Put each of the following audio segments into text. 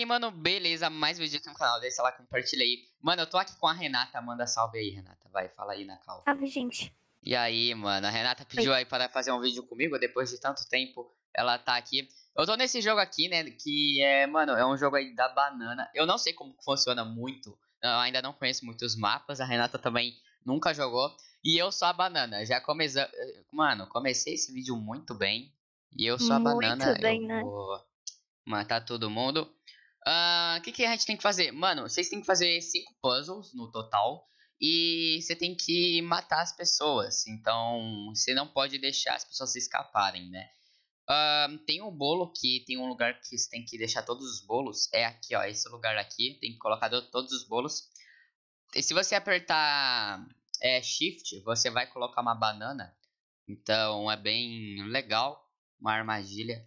aí, mano, beleza. Mais um vídeo aqui no canal. Deixa lá, compartilha aí. Mano, eu tô aqui com a Renata. Manda salve aí, Renata. Vai, fala aí na calma. Salve, gente. E aí, mano, a Renata pediu Oi. aí para fazer um vídeo comigo. Depois de tanto tempo, ela tá aqui. Eu tô nesse jogo aqui, né? Que é, mano, é um jogo aí da banana. Eu não sei como funciona muito. Eu ainda não conheço muitos mapas. A Renata também nunca jogou. E eu sou a banana. Já comecei. Mano, comecei esse vídeo muito bem. E eu sou a muito banana. bem, eu né? Vou matar todo mundo. O uh, ah, que, que a gente tem que fazer? Mano, vocês têm que fazer cinco puzzles no total. E você tem que matar as pessoas. Então, você não pode deixar as pessoas se escaparem, né? Uh, tem um bolo que tem um lugar que você tem que deixar todos os bolos. É aqui, ó. Esse lugar aqui. Tem que colocar todos os bolos. E se você apertar é, Shift, você vai colocar uma banana. Então, é bem legal. Uma armadilha.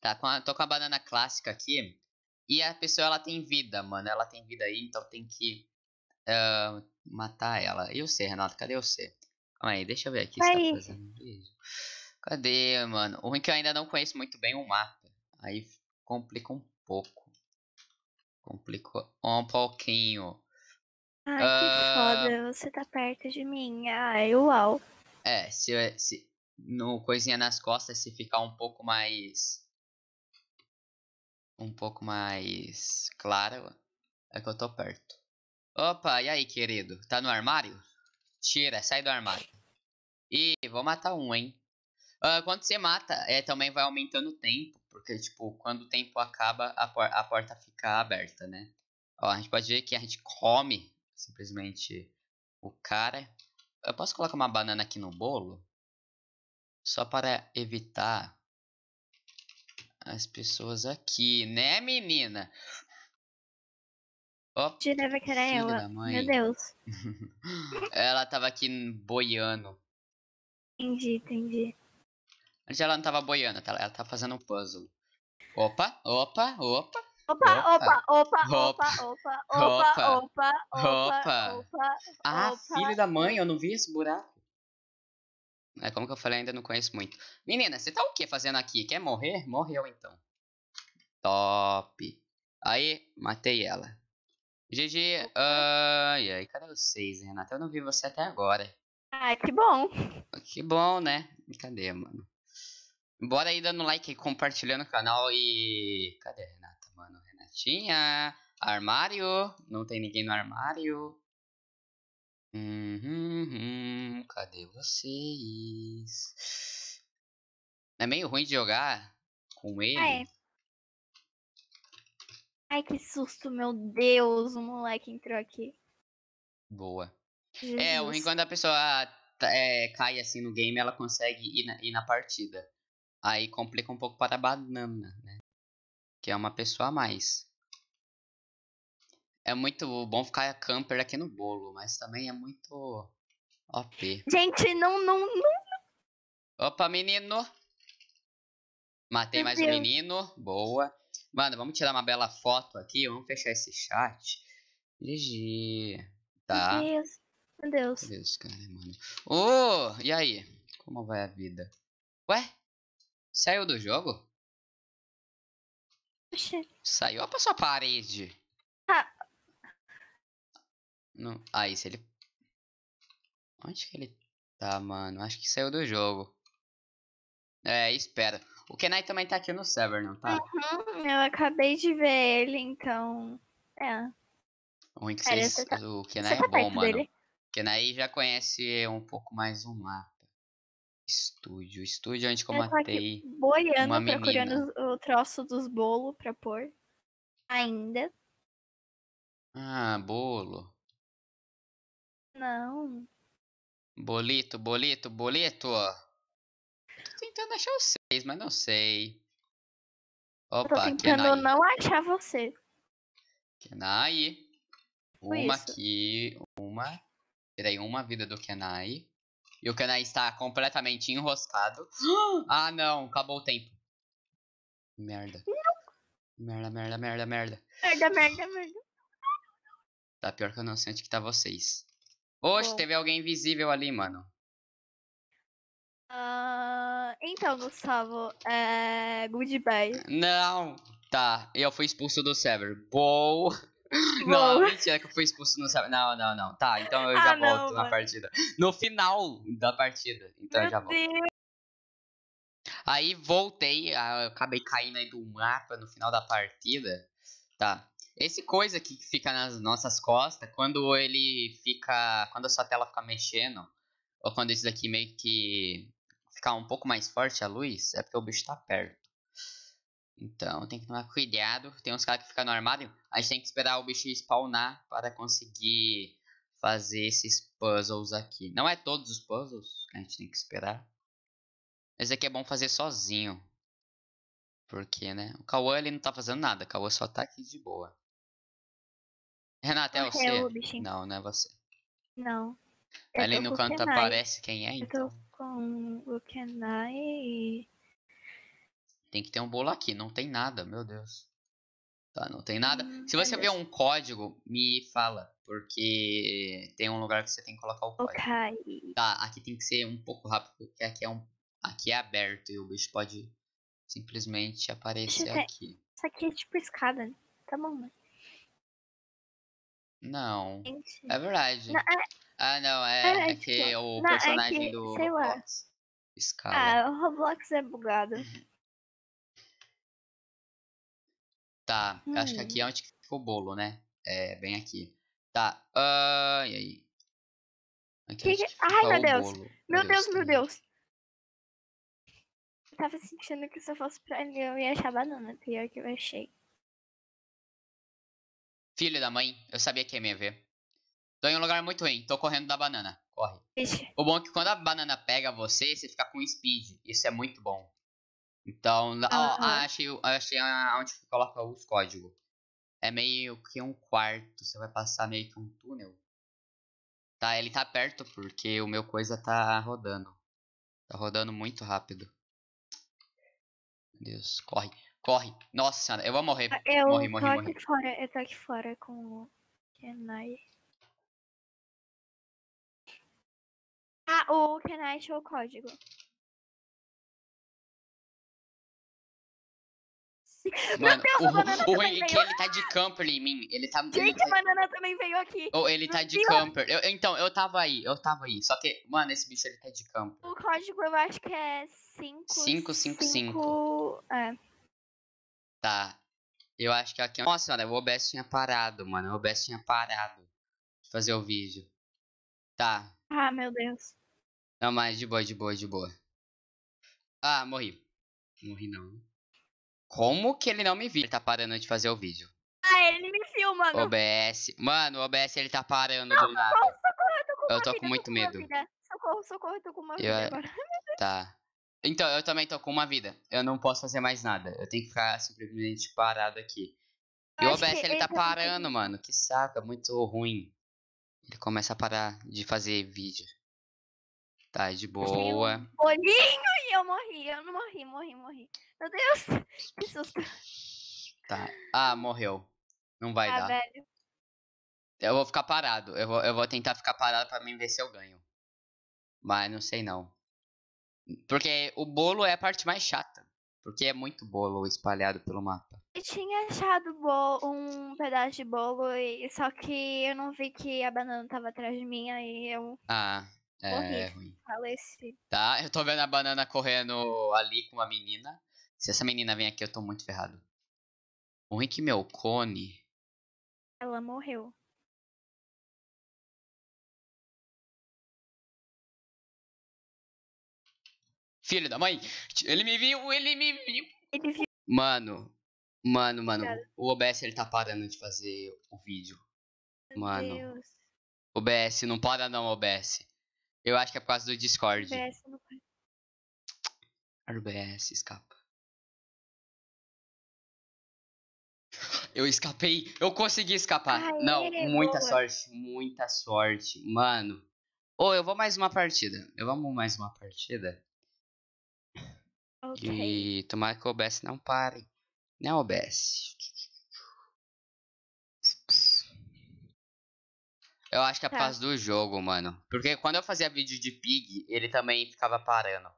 Tá, com a, tô com a banana clássica aqui. E a pessoa, ela tem vida, mano. Ela tem vida aí, então tem que uh, matar ela. E você, Renato? Cadê você? Calma aí, deixa eu ver aqui se tá fazendo Cadê, mano? O ruim é que eu ainda não conheço muito bem o mapa. Aí complica um pouco. Complicou um pouquinho. Ai, uh... que foda, ah. você tá perto de mim. Ai, uau. É, se, se no coisinha nas costas, se ficar um pouco mais um pouco mais clara, é que eu tô perto. Opa, e aí, querido? Tá no armário? Tira, sai do armário. E vou matar um, hein? Uh, quando você mata, é, também vai aumentando o tempo, porque, tipo, quando o tempo acaba, a, por a porta fica aberta, né? Ó, a gente pode ver que a gente come simplesmente o cara. Eu posso colocar uma banana aqui no bolo? Só para evitar as pessoas aqui, né, menina? Oh, Jurava que era ela. Meu Deus. ela tava aqui boiando. Entendi, entendi. Antes ela não tava boiando, ela tava fazendo um puzzle. Opa, opa, opa. Opa, opa, opa, opa, opa, opa, opa, opa, opa. Ah, filho da mãe, eu não vi esse buraco. É, como que eu falei, ainda não conheço muito. Menina, você tá o que fazendo aqui? Quer morrer? Morreu então. Top. Aí, matei ela. GG. Ai, ai, cadê vocês, Renata? Eu não vi você até agora. Ai, que bom. Que bom, né? Cadê, mano? Bora aí dando like compartilhando o canal e. Cadê a Renata, mano? Renatinha. Armário. Não tem ninguém no armário. Hum, hum, hum, cadê vocês? É meio ruim de jogar com ele. Ah, é. Ai, que susto, meu Deus, o moleque entrou aqui. Boa. Jesus. É, o ruim quando a pessoa tá, é, cai assim no game, ela consegue ir na, ir na partida. Aí complica um pouco para a banana, né? Que é uma pessoa a mais é muito bom ficar camper aqui no bolo, mas também é muito OP. Gente, não, não, não. Opa, menino. Matei Meu mais Deus. um menino. Boa. Mano, vamos tirar uma bela foto aqui. Vamos fechar esse chat. GG. Tá. Meu Deus. Meu Deus. cara, mano. Ô, oh, e aí? Como vai a vida? Ué? Saiu do jogo? Oxê. Saiu pra sua parede. Não. Aí, ah, se ele... Onde que ele tá, mano? Acho que saiu do jogo. É, espera. O Kenai também tá aqui no server, não tá? Uhum, eu acabei de ver ele, então... É. O, é que Cara, tá... o Kenai tá é bom, mano. Dele. O Kenai já conhece um pouco mais o mapa. Estúdio. Estúdio onde eu, eu matei boiando, uma menina. procurando o troço dos bolos pra pôr. Ainda. Ah, bolo. Não. Bolito, bolito, boleto. Tô tentando achar vocês, mas não sei. Opa, Tô tentando Kenai. não achar você. Kenai. Uma Isso. aqui, uma. Tirei uma vida do Kenai. E o Kenai está completamente enroscado. Ah, não, acabou o tempo. Merda. Não. Merda, merda, merda, merda. Merda, merda, merda. Tá pior que eu não sei onde que tá vocês. Oxe, Bom. teve alguém invisível ali, mano. Ah, então, Gustavo, é. Eh, Goodbye. Não, tá. Eu fui expulso do server. Bom. Não, mentira que eu fui expulso no server. Não, não, não. Tá, então eu já ah, volto não, na mano. partida. No final da partida. Então Meu eu já volto. Deus. Aí voltei, ah, acabei caindo aí do mapa no final da partida. Tá. Esse coisa aqui que fica nas nossas costas, quando ele fica. Quando a sua tela fica mexendo, ou quando esse daqui meio que ficar um pouco mais forte a luz, é porque o bicho tá perto. Então tem que tomar cuidado. Tem uns caras que ficam no armário, a gente tem que esperar o bicho spawnar para conseguir fazer esses puzzles aqui. Não é todos os puzzles que a gente tem que esperar. Esse é aqui é bom fazer sozinho. Porque, né? O Cauã ele não tá fazendo nada, o Cauã só tá aqui de boa. Renata, é você? É não, não é você. Não. É, Ali no canto Kenai. aparece quem é, então. Eu tô então? com o Kenai e... Tem que ter um bolo aqui, não tem nada, meu Deus. Tá, não tem nada. Hum, Se você ver um código, me fala, porque tem um lugar que você tem que colocar o código. Okay. Tá, aqui tem que ser um pouco rápido, porque aqui é, um, aqui é aberto e o bicho pode simplesmente aparecer aqui. Isso aqui é tipo escada, né? Tá bom, né? Não. É verdade. Não, é... Ah, não, é, é, é, é que tipo, o não, é personagem é que, do sei Roblox. Lá. Escala. Ah, o Roblox é bugado. Uhum. Tá, hum. acho que aqui é hum. onde ficou o bolo, né? É, bem aqui. Tá, uh, e aí? Aqui é que que... Ai, meu Deus. meu Deus. Meu Deus, meu Deus. Eu tava sentindo que se eu fosse pra ele eu ia achar banana, né? pior que eu achei. Filho da mãe, eu sabia que ia me ver. Tô em um lugar muito ruim, tô correndo da banana. Corre. O bom é que quando a banana pega você, você fica com speed. Isso é muito bom. Então, ó, achei, achei onde coloca os códigos. É meio que um quarto. Você vai passar meio que um túnel. Tá, ele tá perto porque o meu coisa tá rodando. Tá rodando muito rápido. Meu Deus, corre. Corre. Nossa senhora, eu vou morrer. Ah, eu morri, morri, tô aqui fora, eu tô aqui fora com o Kenai. Ah, o Kenai achou o código. Mano, o, é o, ele, ele tá de camper em mim. Ele tá. Gente, ele tá... a banana também veio aqui. Ou oh, ele tá de camper. Eu, então, eu tava aí, eu tava aí. Só que, mano, esse bicho ele tá de camper. O código eu acho que é 5. 555. É. Tá. Eu acho que aqui. Nossa é senhora, o OBS tinha parado, mano. O OBS tinha parado de fazer o vídeo. Tá. Ah, meu Deus. Não, mas de boa, de boa, de boa. Ah, morri. Morri não. Como que ele não me viu? Ele tá parando de fazer o vídeo. Ah, ele me viu, mano. OBS. Mano, o OBS ele tá parando não, do nada. Socorro, socorro, eu tô com, eu tô vida, com muito com medo. Socorro, socorro, eu tô com uma eu... vida é agora. Tá. Então, eu também tô com uma vida. Eu não posso fazer mais nada. Eu tenho que ficar simplesmente parado aqui. E o OBS, ele tá é parando, mano. Que saco, é muito ruim. Ele começa a parar de fazer vídeo. Tá, de boa. Um bolinho e eu morri. Eu não morri, morri, morri. Meu Deus, que susto. Tá. Ah, morreu. Não vai ah, dar. Velho. Eu vou ficar parado. Eu vou, eu vou tentar ficar parado pra mim ver se eu ganho. Mas não sei não. Porque o bolo é a parte mais chata. Porque é muito bolo espalhado pelo mapa. Eu tinha achado um pedaço de bolo, e, só que eu não vi que a banana tava atrás de mim, aí eu. Ah, é, corri, é ruim. Faleci. Tá, eu tô vendo a banana correndo ali com uma menina. Se essa menina vem aqui, eu tô muito ferrado. O ruim é que meu cone. Ela morreu. Filho da mãe. Ele me viu, ele me viu. Ele viu. Mano. Mano, mano. O OBS ele tá parando de fazer o vídeo. Meu mano. Deus. OBS, não para não, OBS. Eu acho que é por causa do Discord. OBS não OBS, escapa. Eu escapei. Eu consegui escapar. não, é muita boa. sorte. Muita sorte. Mano. Ô, oh, eu vou mais uma partida. Eu vou mais uma partida. Okay. E tomara que o OBS não pare. Né, OBS? Eu acho que é a tá. do jogo, mano. Porque quando eu fazia vídeo de Pig, ele também ficava parando.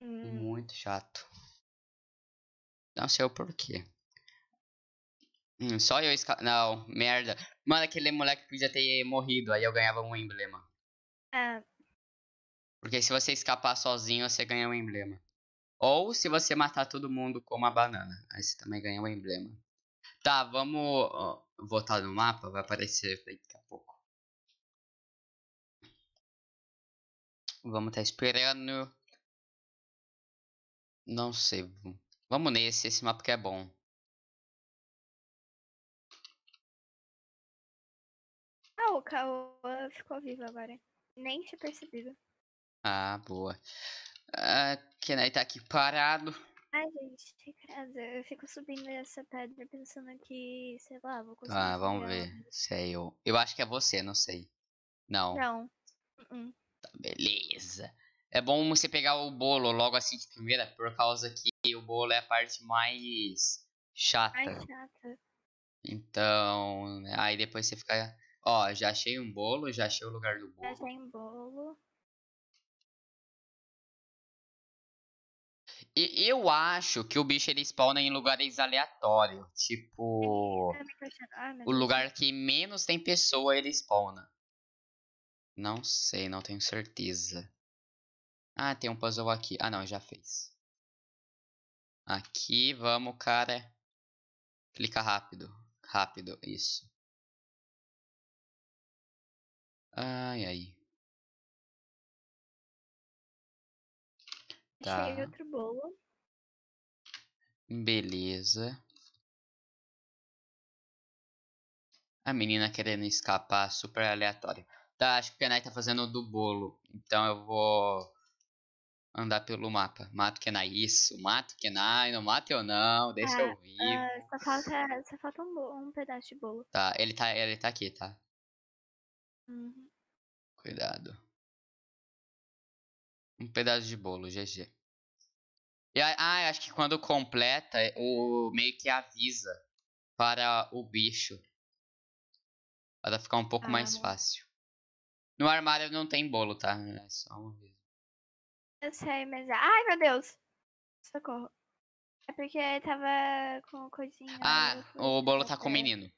Hum. Muito chato. Não sei o porquê. Hum, só eu esca... Não, merda. Mano, aquele moleque podia ter morrido, aí eu ganhava um emblema. Ah, porque se você escapar sozinho, você ganha um emblema. Ou se você matar todo mundo com uma banana. Aí você também ganha um emblema. Tá, vamos voltar no mapa. Vai aparecer daqui a pouco. Vamos estar tá esperando. Não sei. Vamos nesse. Esse mapa que é bom. Ah, o Cauã ficou vivo agora. Nem tinha percebido. Ah, boa. Ah, Kenai tá aqui parado. Ai, gente, que casa. eu fico subindo essa pedra pensando que, sei lá, vou conseguir. Ah, vamos ver Sei se é eu. Eu acho que é você, não sei. Não. Não. Uh -uh. Tá, beleza. É bom você pegar o bolo logo assim de primeira, por causa que o bolo é a parte mais chata. Mais chata. Então, né, aí depois você fica. Ó, já achei um bolo, já achei o lugar do bolo. Já achei um bolo. E eu acho que o bicho ele spawna em lugares aleatórios. Tipo. O lugar que menos tem pessoa ele spawna. Não sei, não tenho certeza. Ah, tem um puzzle aqui. Ah, não, já fez. Aqui, vamos, cara. Clica rápido. Rápido, isso. Ai, ai. Tá. Achei outro bolo. Beleza. A menina querendo escapar, super aleatório. Tá, acho que o Kenai tá fazendo do bolo. Então eu vou andar pelo mapa. Mato Kenai, isso. Mato Kenai, não mate eu não, deixa ah, eu vivo. Ah, só falta, só falta um, um, pedaço de bolo. Tá, ele tá, ele tá aqui, tá? Uhum. Cuidado. Um pedaço de bolo, GG. E, ah, acho que quando completa, é, o meio que avisa para o bicho. Para ficar um pouco ah, mais fácil. No armário não tem bolo, tá? É só um aviso. Eu sei, mas. Ai, meu Deus! Socorro. É porque tava com coisinha. Ah, o bolo tá com o menino.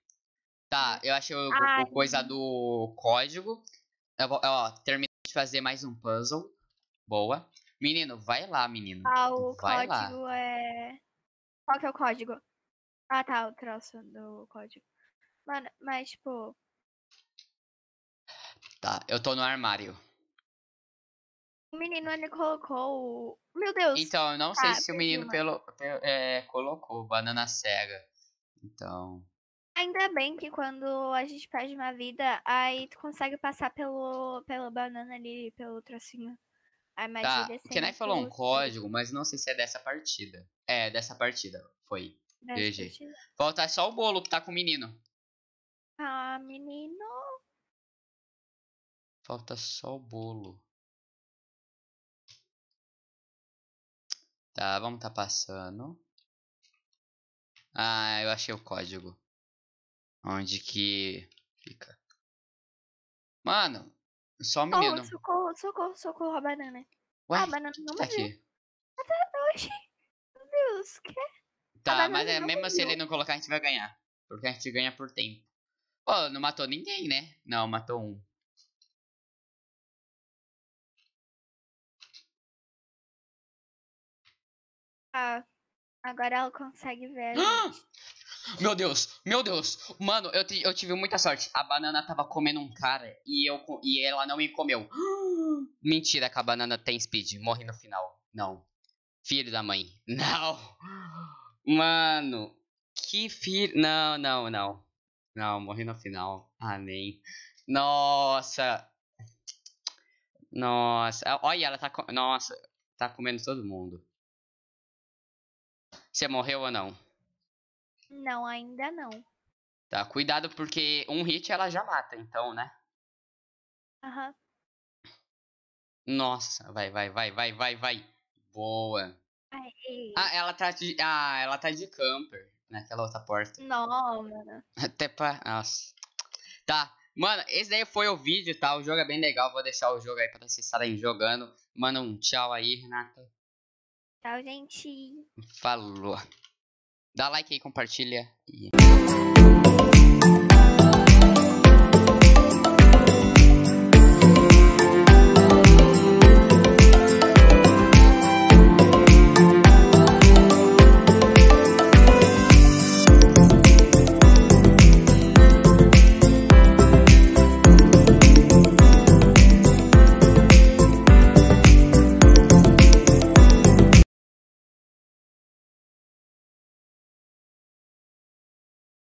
Tá, é. eu achei o, o coisa do código. Eu vou, ó, terminei de fazer mais um puzzle. Boa. Menino, vai lá, menino. Ah, o vai código lá. é. Qual que é o código? Ah, tá, o troço do código. Mano, mas tipo. Tá, eu tô no armário. O menino ele colocou. Meu Deus! Então, eu não tá, sei se o menino pelo, pelo é, colocou banana cega. Então. Ainda bem que quando a gente perde uma vida, aí tu consegue passar pelo, pela banana ali, pelo trocinho tá, é o Kenai né, falou um código, mas não sei se é dessa partida. É, dessa partida. Foi. GG. Falta é só o bolo que tá com o menino. Ah, menino. Falta só o bolo. Tá, vamos tá passando. Ah, eu achei o código. Onde que fica? Mano, só menino. Oh, socorro, socorro, socorro, a banana. Ué? Ah, a banana não tá morreu. Aqui. hoje Meu Deus, que Tá, mas é, mesmo se assim, ele não colocar, a gente vai ganhar. Porque a gente ganha por tempo. Pô, não matou ninguém, né? Não, matou um. Ah, agora ela consegue ver. Ah! Meu Deus, meu Deus. Mano, eu, eu tive muita sorte. A banana tava comendo um cara e, eu, e ela não me comeu. Mentira que a banana tem speed. Morre no final. Não. Filho da mãe. Não. Mano. Que filho. Não, não, não. Não, morri no final. Amém. Nossa. Nossa. Olha, ela tá. Nossa. Tá comendo todo mundo. Você morreu ou não? Não, ainda não. Tá, cuidado porque um hit ela já mata, então, né? Aham. Uhum. Nossa, vai, vai, vai, vai, vai, vai. Boa. Aê. Ah, ela tá de, ah, ela tá de camper naquela outra porta. Não, mano. Até pra. Nossa. Tá. Mano, esse daí foi o vídeo, tá? O jogo é bem legal. Vou deixar o jogo aí pra vocês estarem jogando. Manda um tchau aí, Renata. Tchau, gente. Falou. Dá like aí, compartilha e.